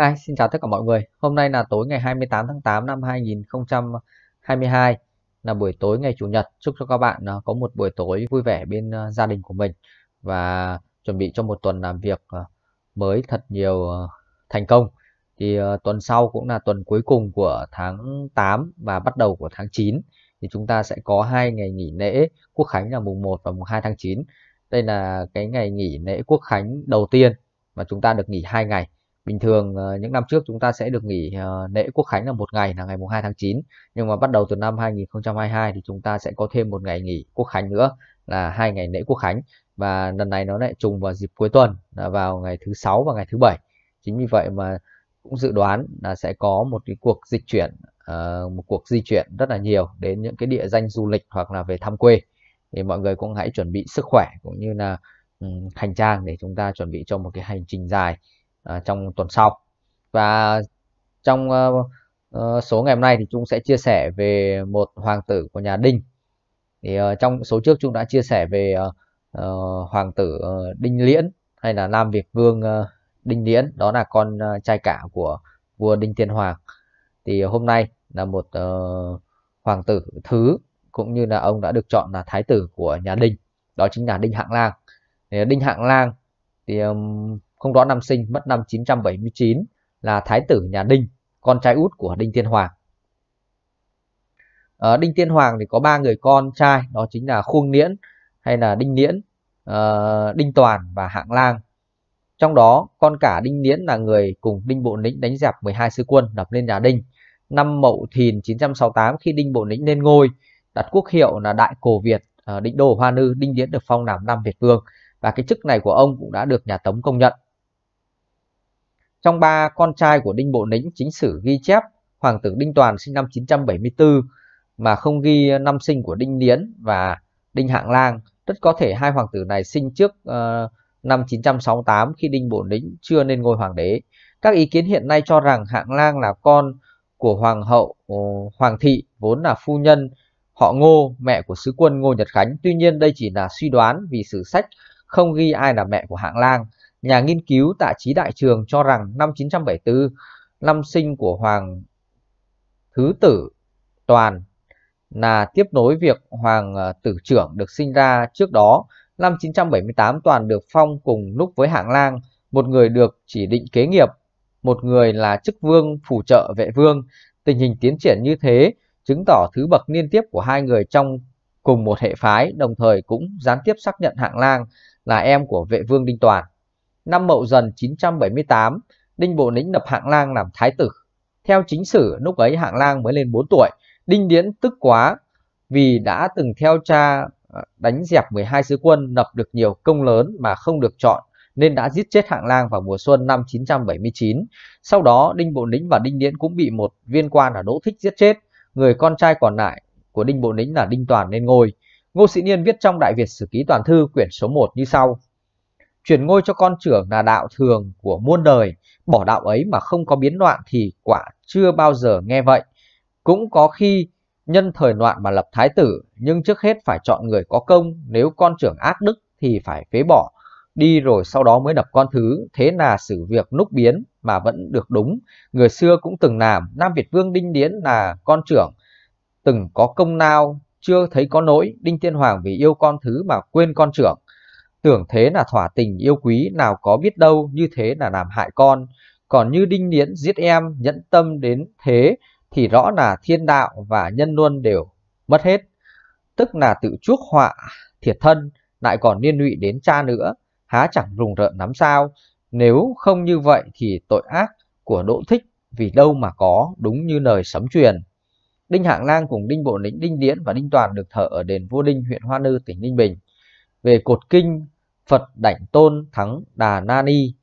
Hi, xin chào tất cả mọi người. Hôm nay là tối ngày 28 tháng 8 năm 2022 là buổi tối ngày chủ nhật. Chúc cho các bạn à, có một buổi tối vui vẻ bên à, gia đình của mình và chuẩn bị cho một tuần làm việc à, mới thật nhiều thành công. Thì tuần sau cũng là tuần cuối cùng của tháng 8 và bắt đầu của tháng 9 thì chúng ta sẽ có hai ngày nghỉ lễ Quốc khánh là mùng 1 và mùng 2 tháng 9. Đây là cái ngày nghỉ lễ Quốc khánh đầu tiên mà chúng ta được nghỉ hai ngày bình thường ờ, những năm trước chúng ta sẽ được nghỉ ờ, lễ quốc khánh là một ngày là ngày mùng 2 tháng 9 nhưng mà bắt đầu từ năm 2022 thì chúng ta sẽ có thêm một ngày nghỉ quốc khánh nữa là hai ngày lễ quốc khánh và lần này nó lại trùng vào dịp cuối tuần là vào ngày thứ sáu và ngày thứ bảy chính vì vậy mà cũng dự đoán là sẽ có một cái cuộc dịch chuyển ờ, một cuộc di chuyển rất là nhiều đến những cái địa danh du lịch hoặc là về thăm quê thì mọi người cũng hãy chuẩn bị sức khỏe cũng như là hành trang để chúng ta chuẩn bị cho một cái hành trình dài à, trong tuần sau và trong uh, số ngày hôm nay thì chúng sẽ chia sẻ về một hoàng tử của nhà Đinh thì uh, trong số trước chúng đã chia sẻ về uh, hoàng tử Đinh Liễn hay là Nam Việt Vương Đinh Liễn đó là con trai cả của vua Đinh Tiên Hoàng thì hôm nay là một uh, hoàng tử thứ cũng như là ông đã được chọn là thái tử của nhà Đinh đó chính là Đinh Hạng Lang Đinh Hạng Lang thì um, không rõ năm sinh mất năm 979 là thái tử nhà Đinh, con trai út của Đinh Tiên Hoàng. À, Đinh Tiên Hoàng thì có ba người con trai, đó chính là Khuông Niễn hay là Đinh Niễn, ờ, Đinh Toàn và Hạng Lang. Trong đó, con cả Đinh Niễn là người cùng Đinh Bộ Lĩnh đánh dẹp 12 sư quân lập nên nhà Đinh. Năm Mậu Thìn 968 khi Đinh Bộ Lĩnh lên ngôi, đặt quốc hiệu là Đại Cổ Việt, uh, Định Đô Hoa Nư, Đinh Niễn được phong làm Nam Việt Vương. Và cái chức này của ông cũng đã được nhà Tống công nhận. Trong ba con trai của Đinh Bộ Nính chính sử ghi chép Hoàng tử Đinh Toàn sinh năm 974 mà không ghi năm sinh của Đinh Niến và Đinh Hạng Lang. Rất có thể hai hoàng tử này sinh trước uh, năm 968 khi Đinh Bộ Nính chưa lên ngôi hoàng đế. Các ý kiến hiện nay cho rằng Hạng Lang là con của hoàng hậu ờ, Hoàng thị vốn là phu nhân họ Ngô, mẹ của sứ quân Ngô Nhật Khánh. Tuy nhiên đây chỉ là suy đoán vì sử sách không ghi ai là mẹ của Hạng Lang. Nhà nghiên cứu Tạ Chí Đại Trường cho rằng năm 974, năm sinh của Hoàng Thứ Tử Toàn là tiếp nối việc Hoàng ờ, Tử Trưởng được sinh ra trước đó. Năm 978 Toàn được phong cùng lúc với Hạng Lang, một người được chỉ định kế nghiệp, một người là chức vương phù trợ vệ vương. Tình hình tiến triển như thế chứng tỏ thứ bậc liên tiếp của hai người trong cùng một hệ phái, đồng thời cũng gián tiếp xác nhận Hạng Lang là em của vệ vương Đinh Toàn năm Mậu Dần 978, Đinh Bộ Lĩnh lập Hạng Lang làm thái tử. Theo chính sử, lúc ấy Hạng Lang mới lên 4 tuổi, Đinh Điễn tức quá vì đã từng theo cha ờ, đánh dẹp 12 sứ quân, lập được nhiều công lớn mà không được chọn nên đã giết chết Hạng Lang vào mùa xuân năm 979. Sau đó, Đinh Bộ Lĩnh và Đinh Điễn cũng bị một viên quan là Đỗ Thích giết chết. Người con trai còn lại của Đinh Bộ Lĩnh là Đinh Toàn lên ngôi. Ngô Sĩ Niên viết trong Đại Việt Sử Ký Toàn Thư quyển số 1 như sau. Chuyển ngôi cho con trưởng là đạo thường của muôn đời, bỏ đạo ấy mà không có biến loạn thì quả chưa bao giờ nghe vậy. Cũng có khi nhân thời loạn mà lập thái tử, nhưng trước hết phải chọn người có công, nếu con trưởng ác đức thì phải phế bỏ, đi rồi sau đó mới đập con thứ, thế là xử việc núc biến mà vẫn được đúng. Người xưa cũng từng làm, Nam Việt Vương Đinh Điến là con trưởng, từng có công lao, chưa thấy có nỗi, Đinh Tiên Hoàng vì yêu con thứ mà quên con trưởng. Tưởng thế là thỏa tình yêu quý nào có biết đâu như thế là làm hại con. Còn như đinh niễn giết em, nhẫn tâm đến thế thì rõ là thiên đạo và nhân luân đều mất hết. Tức là tự chuốc họa, thiệt thân, lại còn liên lụy đến cha nữa, há chẳng rùng rợn lắm sao. Nếu không như vậy thì tội ác của Đỗ Thích vì đâu mà có, đúng như lời sấm truyền. Đinh Hạng Lang cùng Đinh Bộ Lĩnh, Đinh Điễn và Đinh Toàn được thờ ở đền Vua Đinh, huyện Hoa nư tỉnh Ninh Bình về cột kinh Phật Đảnh Tôn Thắng Đà Na Ni.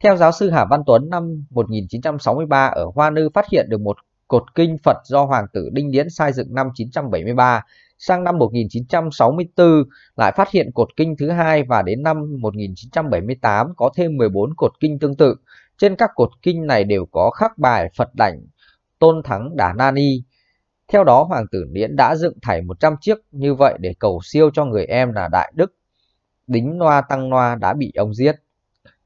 Theo giáo sư Hà Văn Tuấn, năm 1963 ở Hoa Nư phát hiện được một cột kinh Phật do Hoàng tử Đinh Điễn sai dựng năm 973. Sang năm 1964 lại phát hiện cột kinh thứ hai và đến năm 1978 có thêm 14 cột kinh tương tự. Trên các cột kinh này đều có khắc bài Phật Đảnh Tôn Thắng Đà Na Ni. Theo đó, Hoàng tử Điễn đã dựng thảy 100 chiếc như vậy để cầu siêu cho người em là Đại Đức Đính Noa Tăng Noa đã bị ông giết.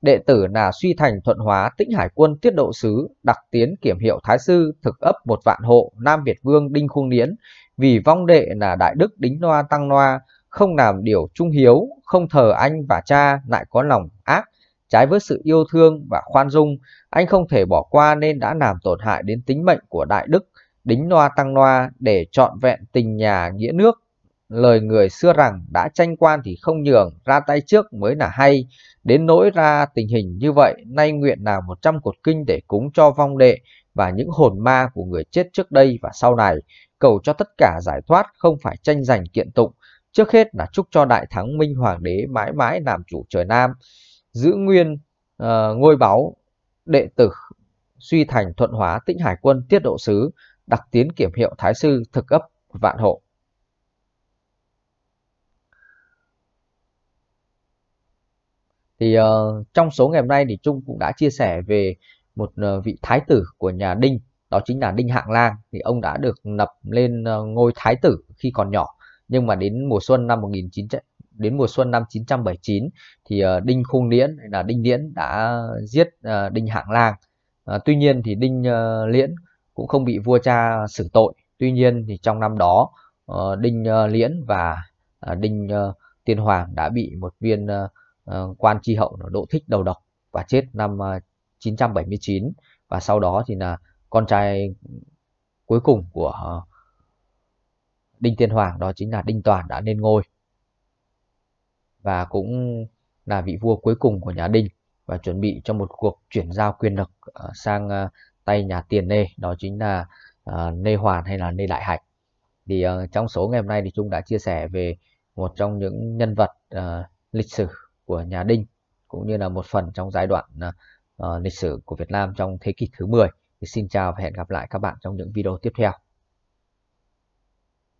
Đệ tử là Suy Thành Thuận Hóa Tĩnh Hải Quân Tiết Độ Sứ đặc tiến kiểm hiệu Thái Sư thực ấp một vạn hộ Nam Việt Vương Đinh Khung Niễn vì vong đệ là Đại Đức Đính Noa Tăng Noa không làm điều trung hiếu, không thờ anh và cha lại có lòng ác, trái với sự yêu thương và khoan dung, anh không thể bỏ qua nên đã làm tổn hại đến tính mệnh của Đại Đức Đính Noa Tăng Noa để trọn vẹn tình nhà nghĩa nước lời người xưa rằng đã tranh quan thì không nhường, ra tay trước mới là hay. Đến nỗi ra tình hình như vậy, nay nguyện nào một trăm cột kinh để cúng cho vong đệ và những hồn ma của người chết trước đây và sau này, cầu cho tất cả giải thoát không phải tranh giành kiện tụng. Trước hết là chúc cho Đại Thắng Minh Hoàng đế mãi mãi làm chủ trời Nam, giữ nguyên uh, ngôi báu, đệ tử suy thành thuận hóa tĩnh hải quân tiết độ sứ đặc tiến kiểm hiệu thái sư thực ấp vạn hộ thì uh, trong số ngày hôm nay thì Trung cũng đã chia sẻ về một uh, vị thái tử của nhà Đinh đó chính là Đinh Hạng Lang thì ông đã được nập lên uh, ngôi thái tử khi còn nhỏ nhưng mà đến mùa xuân năm 1900 đến mùa xuân năm 979 thì uh, Đinh Khung Liễn là Đinh Liễn đã giết uh, Đinh Hạng Lang uh, tuy nhiên thì Đinh uh, Liễn cũng không bị vua cha xử tội tuy nhiên thì trong năm đó uh, Đinh uh, Liễn và uh, Đinh uh, Tiên Hoàng đã bị một viên uh, Ờ, quan tri hậu là Đỗ Thích đầu độc và chết năm 979 ờ, và sau đó thì là con trai cuối cùng của ờ, Đinh Tiên Hoàng đó chính là Đinh Toàn đã lên ngôi và cũng là vị vua cuối cùng của nhà Đinh và chuẩn bị cho một cuộc chuyển giao quyền lực sang tay nhà Tiền Lê đó chính là Lê Hoàn hay là Lê Đại Hạch thì trong số ngày hôm nay thì chúng đã chia sẻ về một trong những nhân vật lịch sử của nhà Đinh cũng như là một phần trong giai đoạn uh, lịch sử của Việt Nam trong thế kỷ thứ 10. Thì xin chào và hẹn gặp lại các bạn trong những video tiếp theo.